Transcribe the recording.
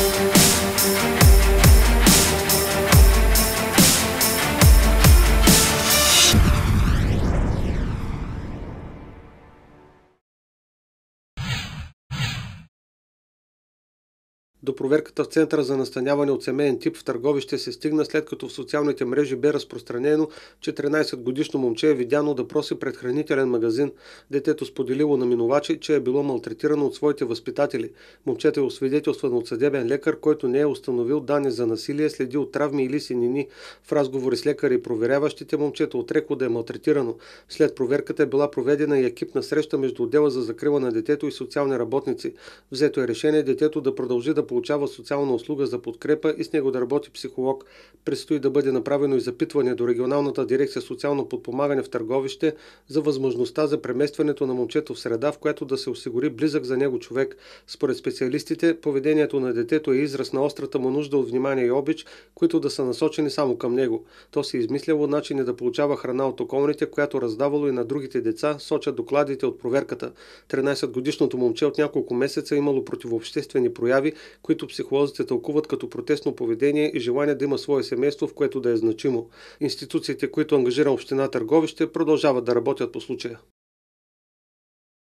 thank you До проверката в Центъра за настаняване от семейен тип в търговище се стигна след като в социалните мрежи бе разпространено, че 13-годишно момче е видяно да проси пред хранителен магазин. Детето споделило на минувачи, че е било малтретирано от своите възпитатели. Момчето е освидетелствано от съдебен лекар, който не е установил данни за насилие, следи от травми или синини. В разговори с лекари и проверяващите момчето отрекло да е малтретирано. След проверката е била проведена и екипна среща между отдела за закрива на детето и социални работници. Взето е решение детето да продължи да получава социална услуга за подкрепа и с него да работи психолог. Предстои да бъде направено и запитване до регионалната дирекция социално подпомагане в Търговище за възможността за преместването на момчето в среда, в която да се осигури близък за него човек. Според специалистите, поведението на детето е израз на острата му нужда от внимание и обич, които да са насочени само към него. То се е измисляло начини да получава храна от околните, която раздавало и на другите деца, сочат докладите от проверката. 13-годишното момче от няколко месеца е имало противообществени прояви, които психолозите тълкуват като протестно поведение и желание да има свое семейство, в което да е значимо. Институциите, които ангажира община Търговище, продължават да работят по случая.